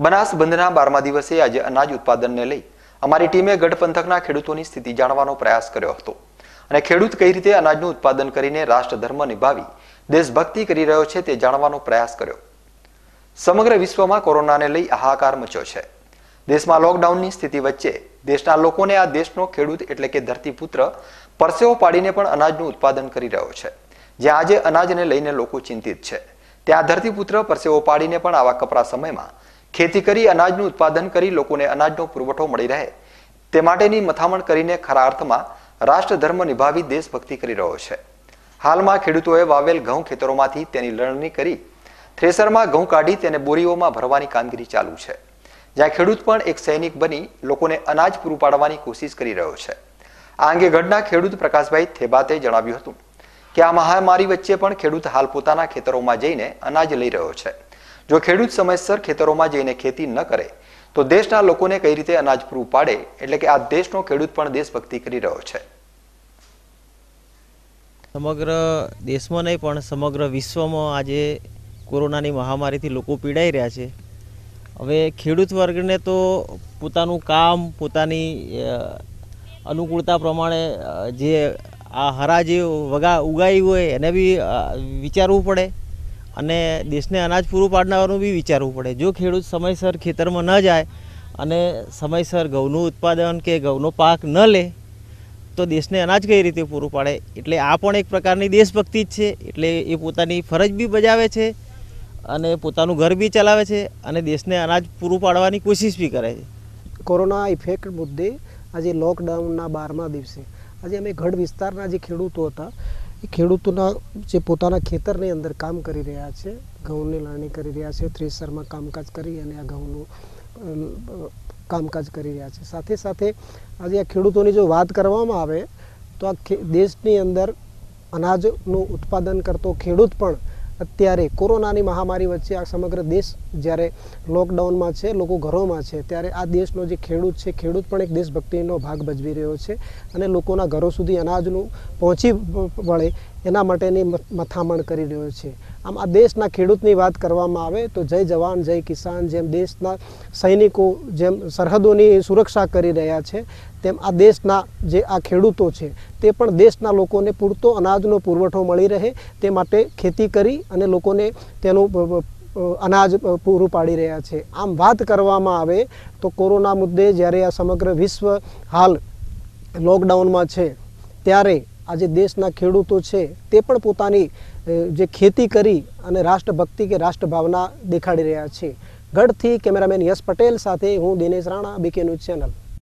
બનાસ બંધના બારમા દિવસે આજે અનાજ ઉત્પાદનને લઈ અમારી ટીમે ગઢ પંથકના ખેડૂતોની સ્થિતિ જાણવાનો પ્રયાસ કર્યો હતો અને ખેડૂત કઈ રીતે અનાજનું ઉત્પાદન કરીને રાષ્ટ્રધર્મ નિભાવી દેશભક્તિ કરી રહ્યો છે તે જાણવાનો પ્રયાસ કર્યો સમગ્ર વિશ્વમાં કોરોનાને લઈ હાહાકાર મચ્યો છે દેશમાં લોકડાઉનની સ્થિતિ વચ્ચે દેશના લોકોને આ દેશનો ખેડૂત એટલે કે ધરતીપુત્ર પરસેવો પાડીને પણ અનાજનું ઉત્પાદન કરી રહ્યો છે જ્યાં આજે અનાજને લઈને લોકો ચિંતિત છે ત્યાં ધરતીપુત્ર પરસેવો પાડીને પણ આવા કપરા સમયમાં ખેતી કરી અનાજનું ઉત્પાદન કરી લોકોને અનાજનો પુરવઠો મળી રહે તે માટેની મથામણ કરીને ખરા અર્થમાં રાષ્ટ્ર ધર્મ નિભાવી દેશભક્તિ કરી રહ્યો છે હાલમાં ખેડૂતોએ વાવેલ ઘઉં ખેતરોમાંથી તેની લણણી કરી થ્રેસરમાં ઘઉં કાઢી તેને બોરીઓમાં ભરવાની કામગીરી ચાલુ છે જ્યાં ખેડૂત પણ એક સૈનિક બની લોકોને અનાજ પૂરું પાડવાની કોશિશ કરી રહ્યો છે આ અંગે ગઢના ખેડૂત પ્રકાશભાઈ થેબાતે જણાવ્યું હતું કે આ મહામારી વચ્ચે પણ ખેડૂત હાલ પોતાના ખેતરોમાં જઈને અનાજ લઈ રહ્યો છે જો ખેડૂત સમયસર ખેતરોમાં જઈને ખેતી ન કરે તો દેશના લોકોને કઈ રીતે અનાજ પૂરું પાડે એટલે કે આ દેશનો ખેડૂત પણ દેશભક્તિ કરી રહ્યો છે સમગ્ર દેશમાં નહીં પણ સમગ્ર વિશ્વમાં આજે કોરોનાની મહામારીથી લોકો પીડાઈ રહ્યા છે હવે ખેડૂત વર્ગને તો પોતાનું કામ પોતાની અનુકૂળતા પ્રમાણે જે આ હરા જે વગા ઉગાવી હોય એને બી વિચારવું પડે અને દેશને અનાજ પૂરું પાડનારનું બી વિચારવું પડે જો ખેડૂત સમયસર ખેતરમાં ન જાય અને સમયસર ઘઉંનું ઉત્પાદન કે ઘઉંનો પાક ન લે તો દેશને અનાજ કઈ રીતે પૂરું પાડે એટલે આ પણ એક પ્રકારની દેશભક્તિ જ છે એટલે એ પોતાની ફરજ બી બજાવે છે અને પોતાનું ઘર બી ચલાવે છે અને દેશને અનાજ પૂરું પાડવાની કોશિશ બી કરે છે કોરોના ઇફેક્ટ મુદ્દે આજે લોકડાઉનના બારમા દિવસે આજે અમે ગઢ વિસ્તારના જે ખેડૂતો હતા ખેડૂતોના જે પોતાના ખેતરની અંદર કામ કરી રહ્યા છે ઘઉંની લણણી કરી રહ્યા છે થ્રેસરમાં કામકાજ કરી અને આ ઘઉંનું કામકાજ કરી રહ્યા છે સાથે સાથે આજે આ ખેડૂતોની જો વાત કરવામાં આવે તો આ દેશની અંદર અનાજનું ઉત્પાદન કરતો ખેડૂત પણ અત્યારે કોરોનાની મહામારી વચ્ચે આ સમગ્ર દેશ જ્યારે લોકડાઉનમાં છે લોકો ઘરોમાં છે ત્યારે આ દેશનો જે ખેડૂત છે ખેડૂત પણ એક દેશભક્તિનો ભાગ ભજવી રહ્યો છે અને લોકોના ઘરો સુધી અનાજનું પહોંચી વળે એના માટેની મથામણ કરી રહ્યો છે આમ આ દેશના ખેડૂતની વાત કરવામાં આવે તો જય જવાન જય કિસાન જેમ દેશના સૈનિકો જેમ સરહદોની સુરક્ષા કરી રહ્યા છે તેમ આ દેશના જે આ ખેડૂતો છે તે પણ દેશના લોકોને પૂરતો અનાજનો પુરવઠો મળી રહે તે માટે ખેતી કરી અને લોકોને તેનું અનાજ પૂરું પાડી રહ્યા છે આમ વાત કરવામાં આવે તો કોરોના મુદ્દે જ્યારે આ સમગ્ર વિશ્વ હાલ લોકડાઉનમાં છે ત્યારે આજે દેશના ખેડૂતો છે તે પણ પોતાની જે ખેતી કરી અને રાષ્ટ્રભક્તિ કે રાષ્ટ્રભાવના દેખાડી રહ્યા છે ગઢથી કેમેરામેન યશ પટેલ સાથે હું દિનેશ રાણા બીકે ચેનલ